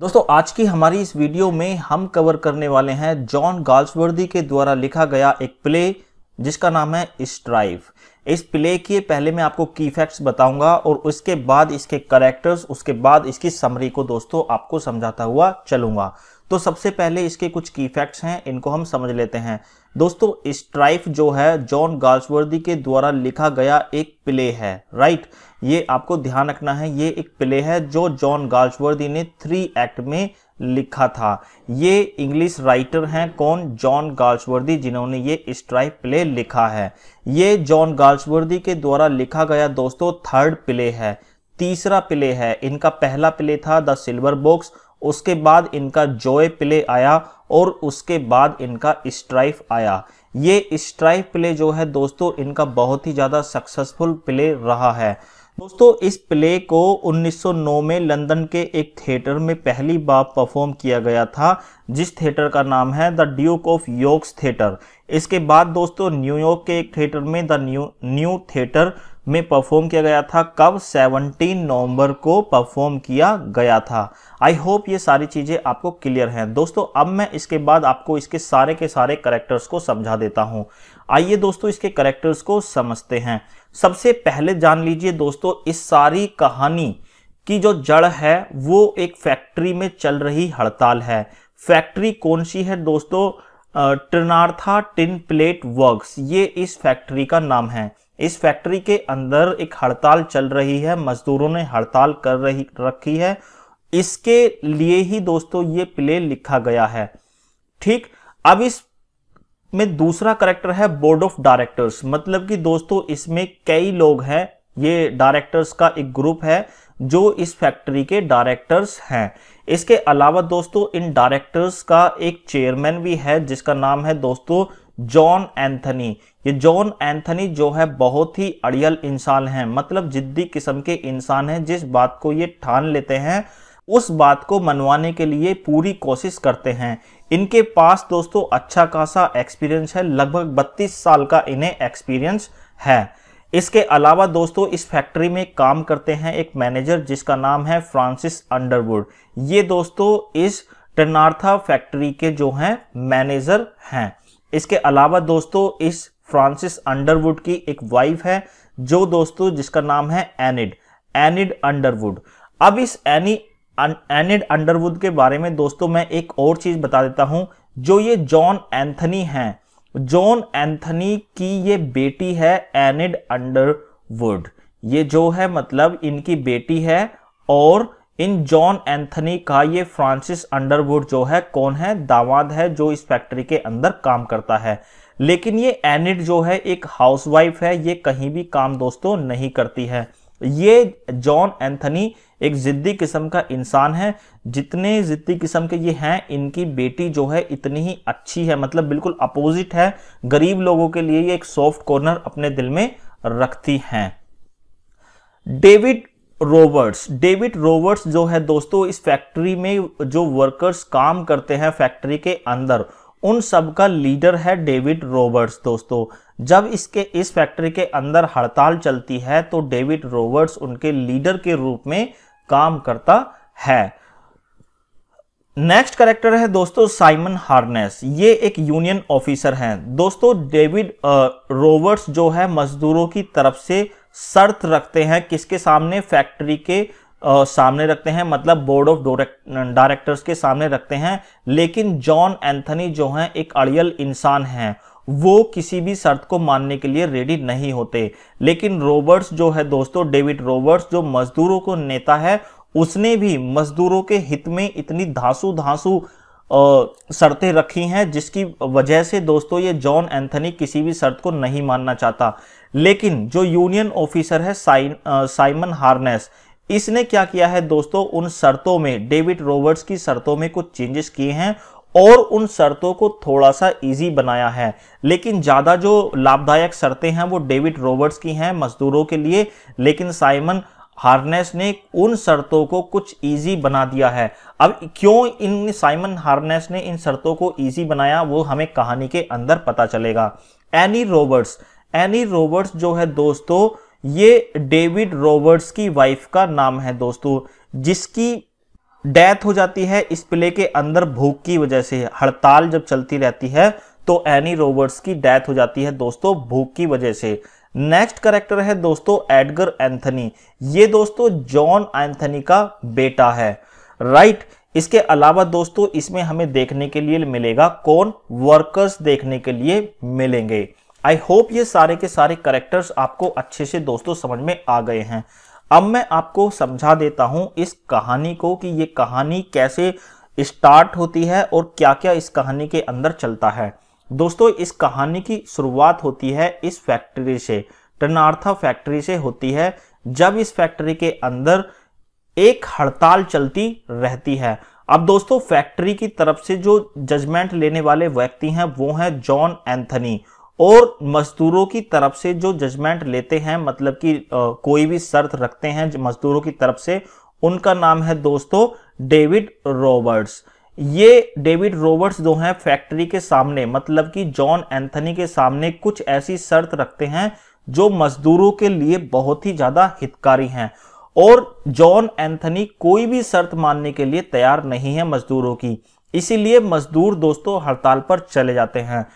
दोस्तों आज की हमारी इस वीडियो में हम कवर करने वाले हैं जॉन गाल्सवर्दी के द्वारा लिखा गया एक प्ले जिसका नाम है स्ट्राइव इस प्ले के पहले मैं आपको की फैक्ट्स बताऊंगा और उसके बाद इसके करेक्टर्स उसके बाद इसकी समरी को दोस्तों आपको समझाता हुआ चलूंगा तो सबसे पहले इसके कुछ की फैक्ट्स हैं इनको हम समझ लेते हैं दोस्तों स्ट्राइफ जो है जॉन गाल्सवर्दी के द्वारा लिखा गया एक प्ले है राइट ये आपको ध्यान रखना है ये एक प्ले है जो जॉन गाल्सवर्दी ने थ्री एक्ट में लिखा था ये इंग्लिश राइटर हैं कौन जॉन गाल्सवर्दी जिन्होंने ये स्ट्राइफ प्ले लिखा है ये जॉन गाल्सवर्दी के द्वारा लिखा गया दोस्तों थर्ड प्ले है तीसरा प्ले है इनका पहला प्ले था द सिल्वर बॉक्स उसके बाद इनका जॉय प्ले आया और उसके बाद इनका स्ट्राइफ आया ये स्ट्राइफ प्ले जो है दोस्तों इनका बहुत ही ज़्यादा सक्सेसफुल प्ले रहा है दोस्तों इस प्ले को 1909 में लंदन के एक थिएटर में पहली बार परफॉर्म किया गया था जिस थिएटर का नाम है the Duke of York's theatre इसके बाद दोस्तों न्यूयॉर्क के एक थिएटर में द न्यू न्यू थिएटर में परफॉर्म किया गया था कब 17 नवंबर को परफॉर्म किया गया था आई होप ये सारी चीज़ें आपको क्लियर हैं दोस्तों अब मैं इसके बाद आपको इसके सारे के सारे करेक्टर्स को समझा देता हूँ आइए दोस्तों इसके करेक्टर्स को समझते हैं सबसे पहले जान लीजिए दोस्तों इस सारी कहानी की जो जड़ है वो एक फैक्ट्री में चल रही हड़ताल है फैक्ट्री कौन सी है दोस्तों ट्रनार्था टिन प्लेट वर्क्स ये इस फैक्ट्री का नाम है इस फैक्ट्री के अंदर एक हड़ताल चल रही है मजदूरों ने हड़ताल कर रही रखी है इसके लिए ही दोस्तों ये प्ले लिखा गया है ठीक अब इस में दूसरा करेक्टर है बोर्ड ऑफ डायरेक्टर्स मतलब कि दोस्तों इसमें कई लोग हैं ये डायरेक्टर्स का एक ग्रुप है जो इस फैक्ट्री के डायरेक्टर्स हैं इसके अलावा दोस्तों इन डायरेक्टर्स का एक चेयरमैन भी है जिसका नाम है दोस्तों जॉन एंथनी ये जॉन एंथनी जो है बहुत ही अड़ियल इंसान हैं मतलब जिद्दी किस्म के इंसान हैं जिस बात को ये ठान लेते हैं उस बात को मनवाने के लिए पूरी कोशिश करते हैं इनके पास दोस्तों अच्छा खासा एक्सपीरियंस है लगभग 32 साल का इन्हें एक्सपीरियंस है इसके अलावा दोस्तों इस फैक्ट्री में काम करते हैं एक मैनेजर जिसका नाम है फ्रांसिस अंडरवुड ये दोस्तों इस टनार्था फैक्ट्री के जो हैं मैनेजर हैं इसके अलावा दोस्तों इस फ्रांसिस अंडरवुड की एक वाइफ है जो दोस्तों जिसका नाम है एनिड एनिड अंडरवुड अब इस एनी एनिड अंडरवुड के बारे में दोस्तों मैं एक और चीज बता देता हूं जो ये जॉन एंथनी हैं जॉन एंथनी की ये बेटी है एनिड अंडरवुड ये जो है मतलब इनकी बेटी है और इन जॉन एंथनी का ये फ्रांसिस अंडरवुड जो है कौन है दामाद है जो इस फैक्ट्री के अंदर काम करता है लेकिन ये एनिड जो है एक हाउसवाइफ है ये कहीं भी काम दोस्तों नहीं करती है ये जॉन एंथनी एक जिद्दी किस्म का इंसान है जितने जिद्दी किस्म के ये हैं इनकी बेटी जो है इतनी ही अच्छी है मतलब बिल्कुल अपोजिट है गरीब लोगों के लिए ये एक सॉफ्ट कॉर्नर अपने दिल में रखती हैं डेविड रोवर्ट्स डेविड रोवर्ट्स जो है दोस्तों इस फैक्ट्री में जो वर्कर्स काम करते हैं फैक्ट्री के अंदर उन सब का लीडर है डेविड रॉबर्ट्स दोस्तों जब इसके इस फैक्ट्री के अंदर हड़ताल चलती है तो डेविड रॉबर्ट्स उनके लीडर के रूप में काम करता है नेक्स्ट करेक्टर है दोस्तों साइमन हार्नेस ये एक यूनियन ऑफिसर हैं दोस्तों डेविड रोवर्ट्स जो है मजदूरों की तरफ से शर्त रखते हैं किसके सामने फैक्ट्री के सामने रखते हैं मतलब बोर्ड ऑफ डायरेक्टर्स के सामने रखते हैं लेकिन जॉन एंथनी जो हैं एक अड़ियल इंसान हैं वो किसी भी शर्त को मानने के लिए रेडी नहीं होते लेकिन रॉबर्ट्स जो है दोस्तों डेविड रॉबर्ट्स जो मजदूरों को नेता है उसने भी मजदूरों के हित में इतनी धांसू धांसू शर्तें रखी हैं जिसकी वजह से दोस्तों ये जॉन एंथनी किसी भी शर्त को नहीं मानना चाहता लेकिन जो यूनियन ऑफिसर है साइ, साइमन हार्नेस इसने क्या किया है दोस्तों उन शर्तों में डेविड रॉबर्ट्स की शर्तों में कुछ चेंजेस किए हैं और उन शर्तों को थोड़ा सा इजी बनाया है लेकिन ज़्यादा जो लाभदायक शर्तें हैं वो डेविड रॉबर्ट्स की हैं मजदूरों के लिए लेकिन साइमन हार्नेस ने उन शर्तों को कुछ इजी बना दिया है अब क्यों इन साइमन हार्नेस ने इन शर्तों को इजी बनाया वो हमें कहानी के अंदर पता चलेगा एनी रॉबर्ट्स एनी रॉबर्ट्स जो है दोस्तों ये डेविड रॉबर्ट्स की वाइफ का नाम है दोस्तों जिसकी डेथ हो जाती है इस प्ले के अंदर भूख की वजह से हड़ताल जब चलती रहती है तो एनी रॉबर्ट्स की डेथ हो जाती है दोस्तों भूख की वजह से नेक्स्ट करेक्टर है दोस्तों एडगर एंथनी ये दोस्तों जॉन एंथनी का बेटा है राइट right? इसके अलावा दोस्तों इसमें हमें देखने के लिए मिलेगा कौन वर्कर्स देखने के लिए मिलेंगे आई होप ये सारे के सारे करेक्टर्स आपको अच्छे से दोस्तों समझ में आ गए हैं अब मैं आपको समझा देता हूं इस कहानी को कि ये कहानी कैसे स्टार्ट होती है और क्या क्या इस कहानी के अंदर चलता है दोस्तों इस कहानी की शुरुआत होती है इस फैक्ट्री से टनार्था फैक्ट्री से होती है जब इस फैक्ट्री के अंदर एक हड़ताल चलती रहती है अब दोस्तों फैक्ट्री की तरफ से जो जजमेंट लेने वाले व्यक्ति हैं वो हैं जॉन एंथनी और मजदूरों की तरफ से जो जजमेंट लेते हैं मतलब कि कोई भी शर्त रखते हैं मजदूरों की तरफ से उनका नाम है दोस्तों डेविड रॉबर्ट्स ये डेविड रॉबर्ट्स जो हैं फैक्ट्री के सामने मतलब कि जॉन एंथनी के सामने कुछ ऐसी शर्त रखते हैं जो मजदूरों के लिए बहुत ही ज्यादा हितकारी हैं और जॉन एंथनी कोई भी शर्त मानने के लिए तैयार नहीं है मजदूरों की इसीलिए मजदूर दोस्तों हड़ताल पर चले जाते हैं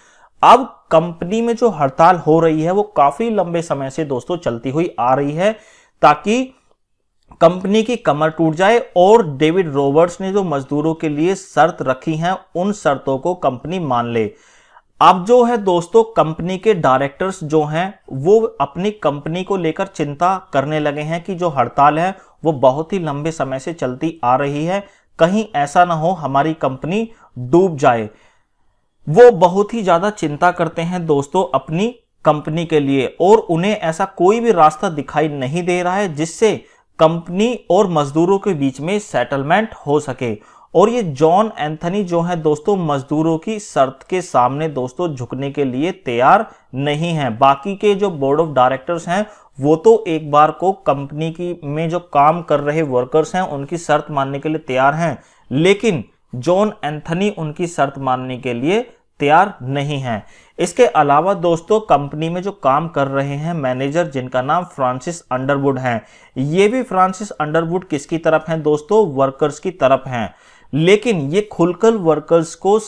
अब कंपनी में जो हड़ताल हो रही है वो काफी लंबे समय से दोस्तों चलती हुई आ रही है ताकि कंपनी की कमर टूट जाए और डेविड रॉबर्ट्स ने जो मजदूरों के लिए शर्त रखी है उन शर्तों को कंपनी मान ले अब जो है दोस्तों कंपनी के डायरेक्टर्स जो हैं वो अपनी कंपनी को लेकर चिंता करने लगे हैं कि जो हड़ताल है वो बहुत ही लंबे समय से चलती आ रही है कहीं ऐसा ना हो हमारी कंपनी डूब जाए वो बहुत ही ज्यादा चिंता करते हैं दोस्तों अपनी कंपनी के लिए और उन्हें ऐसा कोई भी रास्ता दिखाई नहीं दे रहा है जिससे कंपनी और मजदूरों के बीच में सेटलमेंट हो सके और ये जॉन एंथनी जो है दोस्तों मजदूरों की शर्त के सामने दोस्तों झुकने के लिए तैयार नहीं है बाकी के जो बोर्ड ऑफ डायरेक्टर्स हैं वो तो एक बार को कंपनी की में जो काम कर रहे वर्कर्स हैं उनकी शर्त मानने के लिए तैयार हैं लेकिन जॉन एंथनी उनकी शर्त मानने के लिए तैयार नहीं है इसके अलावा दोस्तों कंपनी में जो काम कर रहे हैं मैनेजर जिनका नाम फ्रांसिस अंडरवुड है ये भी फ्रांसिस अंडरवुड किसकी तरफ हैं दोस्तों वर्कर्स की तरफ हैं लेकिन ये खुलकर वर्कर्स को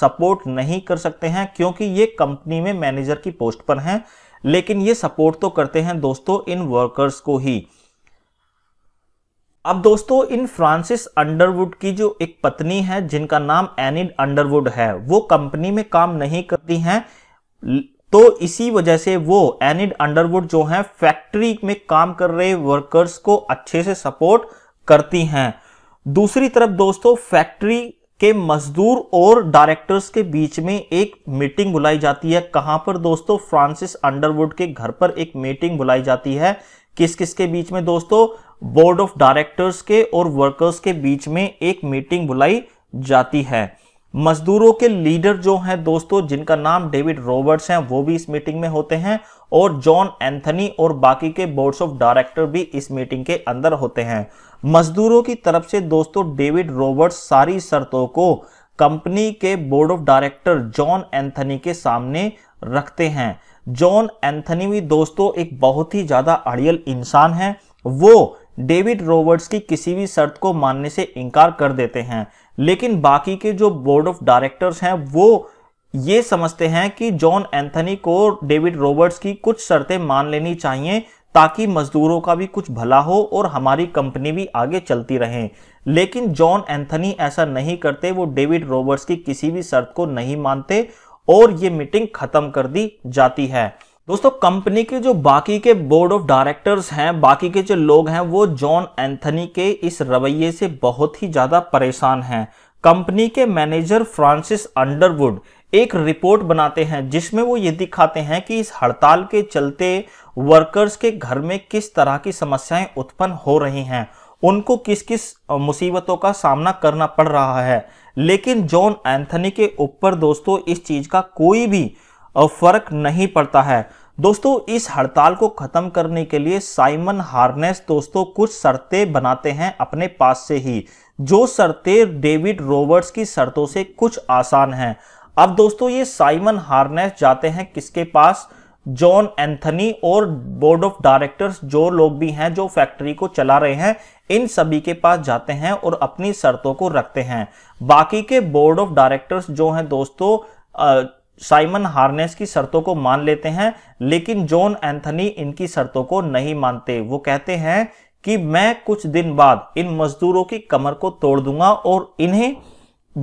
सपोर्ट नहीं कर सकते हैं क्योंकि ये कंपनी में मैनेजर की पोस्ट पर हैं लेकिन ये सपोर्ट तो करते हैं दोस्तों इन वर्कर्स को ही अब दोस्तों इन फ्रांसिस अंडरवुड की जो एक पत्नी है जिनका नाम एनिड अंडरवुड है वो कंपनी में काम नहीं करती हैं तो इसी वजह से वो एनिड अंडरवुड जो है फैक्ट्री में काम कर रहे वर्कर्स को अच्छे से सपोर्ट करती हैं दूसरी तरफ दोस्तों फैक्ट्री के मजदूर और डायरेक्टर्स के बीच में एक मीटिंग बुलाई जाती है कहां पर दोस्तों फ्रांसिस अंडरवुड के घर पर एक मीटिंग बुलाई जाती है किस किस के बीच में दोस्तों बोर्ड ऑफ डायरेक्टर्स के और वर्कर्स के बीच में एक मीटिंग बुलाई जाती है मजदूरों के लीडर जो हैं दोस्तों जिनका नाम डेविड रॉबर्ट्स हैं वो भी इस मीटिंग में होते हैं और जॉन एंथनी और बाकी के बोर्ड्स ऑफ डायरेक्टर भी इस मीटिंग के अंदर होते हैं मजदूरों की तरफ से दोस्तों डेविड रॉबर्ट्स सारी शर्तों को कंपनी के board of director John Anthony के सामने रखते हैं जॉन एंथनी भी दोस्तों एक बहुत ही ज़्यादा अड़ियल इंसान है वो डेविड रॉबर्ट्स की किसी भी शर्त को मानने से इनकार कर देते हैं लेकिन बाकी के जो बोर्ड ऑफ डायरेक्टर्स हैं वो ये समझते हैं कि जॉन एंथनी को डेविड रॉबर्ट्स की कुछ शर्तें मान लेनी चाहिए ताकि मजदूरों का भी कुछ भला हो और हमारी कंपनी भी आगे चलती रहे लेकिन जॉन एंथनी ऐसा नहीं करते वो डेविड रॉबर्ट्स की किसी भी शर्त को नहीं मानते और ये मीटिंग खत्म कर दी जाती है दोस्तों कंपनी के जो बाकी के बोर्ड ऑफ डायरेक्टर्स हैं बाकी के जो लोग हैं वो जॉन एंथनी के इस रवैये से बहुत ही ज्यादा परेशान हैं कंपनी के मैनेजर फ्रांसिस अंडरवुड एक रिपोर्ट बनाते हैं जिसमें वो ये दिखाते हैं कि इस हड़ताल के चलते वर्कर्स के घर में किस तरह की समस्याएं उत्पन्न हो रही हैं उनको किस किस मुसीबतों का सामना करना पड़ रहा है लेकिन जॉन एंथनी के ऊपर दोस्तों इस चीज का कोई भी फर्क नहीं पड़ता है दोस्तों इस हड़ताल को खत्म करने के लिए साइमन हार्नेस दोस्तों कुछ शर्तें बनाते हैं अपने पास से ही जो शर्तें डेविड रोबर्ट्स की शर्तों से कुछ आसान हैं अब दोस्तों ये साइमन हार्नेस जाते हैं किसके पास जॉन एंथनी और बोर्ड ऑफ डायरेक्टर्स जो लोग भी हैं जो फैक्ट्री को चला रहे हैं इन सभी के पास जाते हैं और अपनी शर्तों को रखते हैं बाकी के बोर्ड ऑफ डायरेक्टर्स जो हैं दोस्तों साइमन हार्नेस की शर्तों को मान लेते हैं लेकिन जॉन एंथनी इनकी शर्तों को नहीं मानते वो कहते हैं कि मैं कुछ दिन बाद इन मजदूरों की कमर को तोड़ दूंगा और इन्हें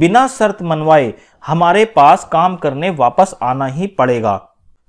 बिना शर्त मनवाए हमारे पास काम करने वापस आना ही पड़ेगा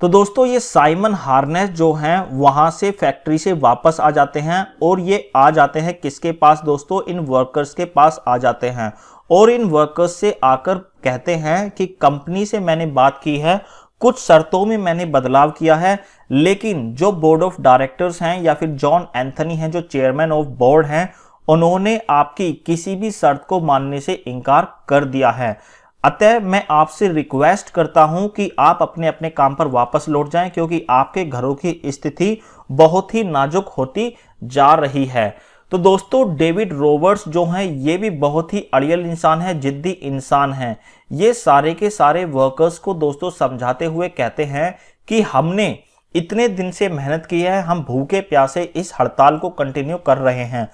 तो दोस्तों ये साइमन हार्नेस जो हैं वहां से फैक्ट्री से वापस आ जाते हैं और ये आ जाते हैं किसके पास दोस्तों इन वर्कर्स के पास आ जाते हैं और इन वर्कर्स से आकर कहते हैं कि कंपनी से मैंने बात की है कुछ शर्तों में मैंने बदलाव किया है लेकिन जो बोर्ड ऑफ डायरेक्टर्स हैं या फिर जॉन एंथनी हैं जो चेयरमैन ऑफ बोर्ड हैं उन्होंने आपकी किसी भी शर्त को मानने से इनकार कर दिया है अतः मैं आपसे रिक्वेस्ट करता हूं कि आप अपने अपने काम पर वापस लौट जाएं क्योंकि आपके घरों की स्थिति बहुत ही नाजुक होती जा रही है तो दोस्तों डेविड रोबर्ट्स जो हैं ये भी बहुत ही अड़ियल इंसान है जिद्दी इंसान है ये सारे के सारे वर्कर्स को दोस्तों समझाते हुए कहते हैं कि हमने इतने दिन से मेहनत की है हम भूखे प्यासे इस हड़ताल को कंटिन्यू कर रहे हैं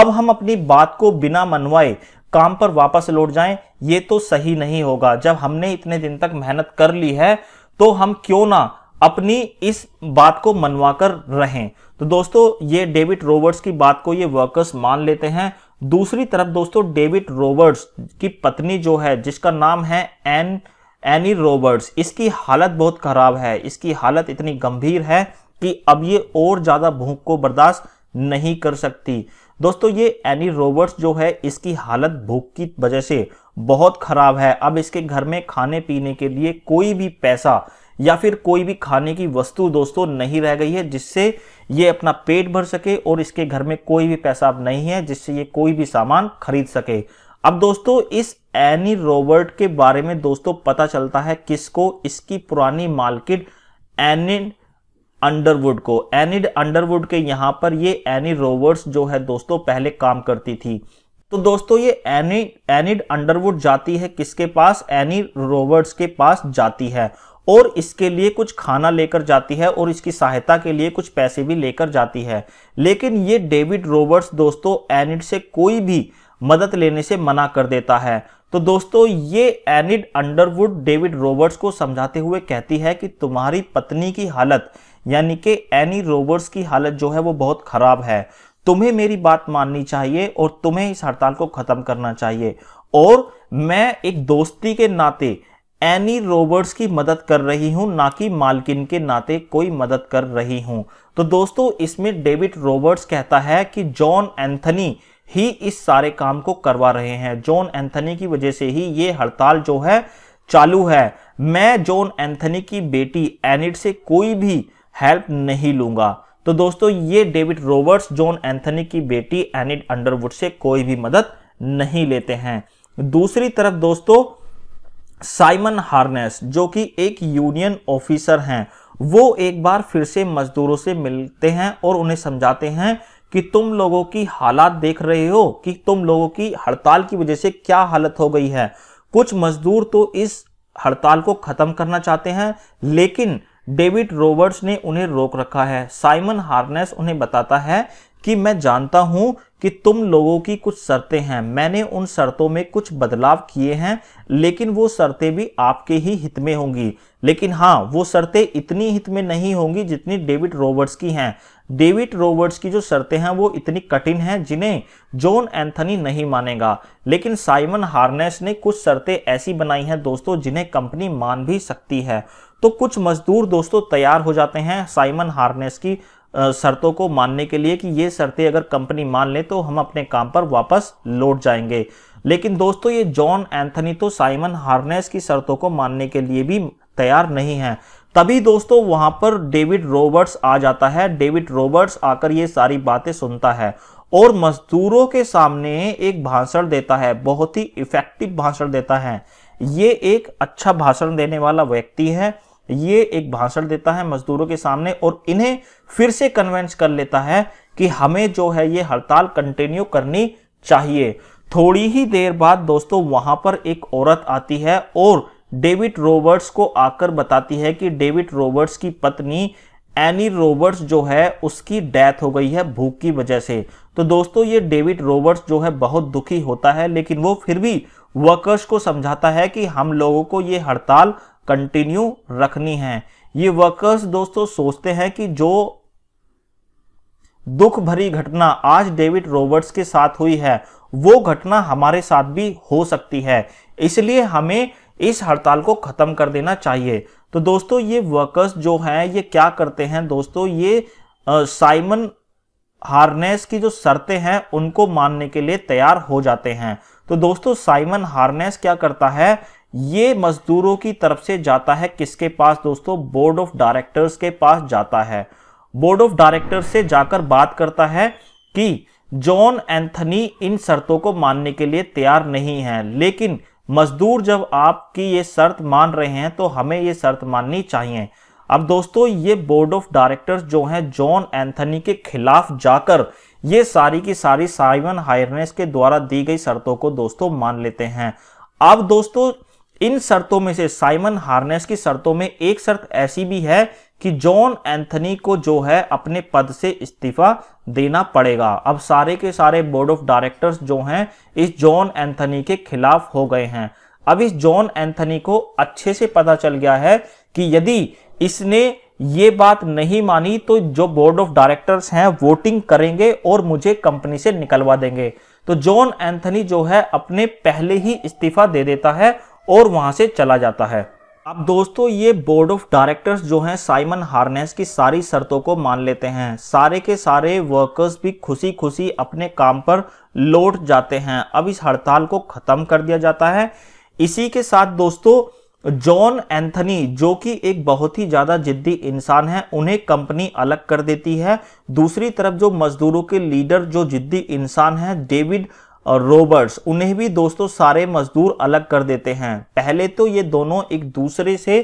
अब हम अपनी बात को बिना मनवाए काम पर वापस लौट जाएं ये तो सही नहीं होगा जब हमने इतने दिन तक मेहनत कर ली है तो हम क्यों ना अपनी इस बात को मनवा कर रहें तो दोस्तों ये डेविड रोबर्ट्स की बात को ये वर्कर्स मान लेते हैं दूसरी तरफ दोस्तों डेविड रोबर्ट्स की पत्नी जो है जिसका नाम है एन एनी रोबर्ट्स इसकी हालत बहुत खराब है इसकी हालत इतनी गंभीर है कि अब ये और ज़्यादा भूख को बर्दाश्त नहीं कर सकती दोस्तों ये एनी रोबर्ट्स जो है इसकी हालत भूख की वजह से बहुत खराब है अब इसके घर में खाने पीने के लिए कोई भी पैसा या फिर कोई भी खाने की वस्तु दोस्तों नहीं रह गई है जिससे ये अपना पेट भर सके और इसके घर में कोई भी पैसा अब नहीं है जिससे ये कोई भी सामान खरीद सके अब दोस्तों इस एनी रोबर्ट के बारे में दोस्तों पता चलता है किसको इसकी पुरानी मार्केट एनिन अंडरवुड को एनिड अंडरवुड के यहाँ पर ये एनी रोवर्स जो है दोस्तों पहले काम करती थी तो दोस्तों ये एनी एनिड अंडरवुड जाती है किसके पास एनी रोवर्स के पास जाती है और इसके लिए कुछ खाना लेकर जाती है और इसकी सहायता के लिए कुछ पैसे भी लेकर जाती है लेकिन ये डेविड रोबर्ट्स दोस्तों एनिड से कोई भी मदद लेने से मना कर देता है तो दोस्तों ये एनिड अंडरवुड डेविड रोबर्ट्स को समझाते हुए कहती है कि तुम्हारी पत्नी की हालत यानी कि एनी रोबर्ट्स की हालत जो है वो बहुत खराब है तुम्हें मेरी बात माननी चाहिए और तुम्हें इस हड़ताल को खत्म करना चाहिए और मैं एक दोस्ती के नाते एनी रोबर्ट्स की मदद कर रही हूं ना कि मालकिन के नाते कोई मदद कर रही हूं तो दोस्तों इसमें डेविड रोबर्ट्स कहता है कि जॉन एंथनी ही इस सारे काम को करवा रहे हैं जॉन एंथनी की वजह से ही ये हड़ताल जो है चालू है मैं जॉन एंथनी की बेटी एनिड से कोई भी हेल्प नहीं लूंगा तो दोस्तों ये डेविड रॉबर्ट्स जॉन एंथनी की बेटी एनिड अंडरवुड से कोई भी मदद नहीं लेते हैं दूसरी तरफ दोस्तों साइमन हार्नेस जो कि एक यूनियन ऑफिसर हैं वो एक बार फिर से मजदूरों से मिलते हैं और उन्हें समझाते हैं कि तुम लोगों की हालात देख रहे हो कि तुम लोगों की हड़ताल की वजह से क्या हालत हो गई है कुछ मजदूर तो इस हड़ताल को खत्म करना चाहते हैं लेकिन डेविड रोबर्ट्स ने उन्हें रोक रखा है साइमन हार्नेस उन्हें बताता है कि मैं जानता हूं कि तुम लोगों की कुछ शर्तें हैं मैंने उन शर्तों में कुछ बदलाव किए हैं लेकिन वो शर्तें भी आपके ही हित में होंगी लेकिन हाँ वो शर्तें इतनी हित में नहीं होंगी जितनी डेविड रॉबर्ट्स की हैं डेविड रॉबर्ट्स की जो शर्तें हैं वो इतनी कठिन हैं जिन्हें जॉन एंथनी नहीं मानेगा लेकिन साइमन हार्नेस ने कुछ शर्तें ऐसी बनाई हैं दोस्तों जिन्हें कंपनी मान भी सकती है तो कुछ मजदूर दोस्तों तैयार हो जाते हैं साइमन हार्नेस की शर्तों को मानने के लिए कि ये शर्तें अगर कंपनी मान ले तो हम अपने काम पर वापस लौट जाएंगे लेकिन दोस्तों ये जॉन एंथनी तो साइमन हार्नेस की शर्तों को मानने के लिए भी तैयार नहीं है तभी दोस्तों वहां पर डेविड रॉबर्ट्स आ जाता है डेविड रॉबर्ट्स आकर ये सारी बातें सुनता है और मजदूरों के सामने एक भाषण देता है बहुत ही इफेक्टिव भाषण देता है ये एक अच्छा भाषण देने वाला व्यक्ति है ये एक भाषण देता है मजदूरों के सामने और इन्हें फिर से कन्वेंस कर लेता है कि हमें जो है ये हड़ताल कंटिन्यू करनी चाहिए थोड़ी ही देर बाद दोस्तों वहां पर एक औरत आती है और डेविड रॉबर्ट्स को आकर बताती है कि डेविड रॉबर्ट्स की पत्नी एनी रॉबर्ट्स जो है उसकी डेथ हो गई है भूख की वजह से तो दोस्तों ये डेविड रॉबर्ट्स जो है बहुत दुखी होता है लेकिन वो फिर भी वर्कर्स को समझाता है कि हम लोगों को ये हड़ताल कंटिन्यू रखनी है ये वर्कर्स दोस्तों सोचते हैं कि जो दुख भरी घटना आज डेविड रॉबर्ट्स के साथ हुई है वो घटना हमारे साथ भी हो सकती है इसलिए हमें इस हड़ताल को खत्म कर देना चाहिए तो दोस्तों ये वर्कर्स जो हैं ये क्या करते हैं दोस्तों ये साइमन हार्नेस की जो शर्तें हैं उनको मानने के लिए तैयार हो जाते हैं तो दोस्तों साइमन हार्नेस क्या करता है ये मजदूरों की तरफ से जाता है किसके पास दोस्तों बोर्ड ऑफ डायरेक्टर्स के पास जाता है बोर्ड ऑफ डायरेक्टर्स से जाकर बात करता है कि जॉन एंथनी इन शर्तों को मानने के लिए तैयार नहीं है लेकिन मजदूर जब आपकी ये शर्त मान रहे हैं तो हमें ये शर्त माननी चाहिए अब दोस्तों ये बोर्ड ऑफ डायरेक्टर्स जो हैं जॉन एंथनी के खिलाफ जाकर ये सारी की सारी साइवन हायरनेस के द्वारा दी गई शर्तों को दोस्तों मान लेते हैं अब दोस्तों इन शर्तों में से साइमन हार्नेस की शर्तों में एक शर्त ऐसी भी है कि जॉन एंथनी को जो है अपने पद से इस्तीफा देना पड़ेगा अब सारे के सारे बोर्ड ऑफ डायरेक्टर्स जो हैं इस जॉन एंथनी के खिलाफ हो गए हैं अब इस जॉन एंथनी को अच्छे से पता चल गया है कि यदि इसने ये बात नहीं मानी तो जो बोर्ड ऑफ डायरेक्टर्स हैं वोटिंग करेंगे और मुझे कंपनी से निकलवा देंगे तो जॉन एंथनी जो है अपने पहले ही इस्तीफा दे देता है और वहां से चला जाता है अब दोस्तों ये बोर्ड ऑफ डायरेक्टर्स जो हैं साइमन हार्नेस की सारी शर्तों को मान लेते हैं सारे के सारे वर्कर्स भी खुशी खुशी अपने काम पर लौट जाते हैं अब इस हड़ताल को ख़त्म कर दिया जाता है इसी के साथ दोस्तों जॉन एंथनी जो कि एक बहुत ही ज़्यादा जिद्दी इंसान है उन्हें कंपनी अलग कर देती है दूसरी तरफ जो मजदूरों के लीडर जो जिद्दी इंसान है डेविड और रोबर्ट्स उन्हें भी दोस्तों सारे मजदूर अलग कर देते हैं पहले तो ये दोनों एक दूसरे से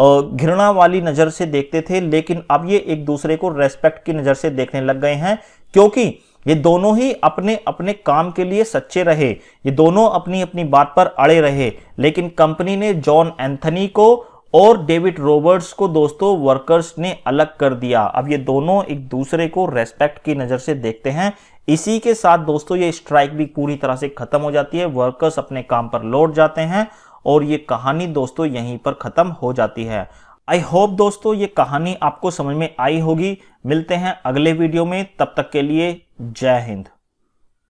घृणा वाली नज़र से देखते थे लेकिन अब ये एक दूसरे को रेस्पेक्ट की नज़र से देखने लग गए हैं क्योंकि ये दोनों ही अपने अपने काम के लिए सच्चे रहे ये दोनों अपनी अपनी बात पर अड़े रहे लेकिन कंपनी ने जॉन एंथनी को और डेविड रॉबर्ट्स को दोस्तों वर्कर्स ने अलग कर दिया अब ये दोनों एक दूसरे को रेस्पेक्ट की नज़र से देखते हैं इसी के साथ दोस्तों ये स्ट्राइक भी पूरी तरह से खत्म हो जाती है वर्कर्स अपने काम पर लौट जाते हैं और ये कहानी दोस्तों यहीं पर खत्म हो जाती है आई होप दोस्तों ये कहानी आपको समझ में आई होगी मिलते हैं अगले वीडियो में तब तक के लिए जय हिंद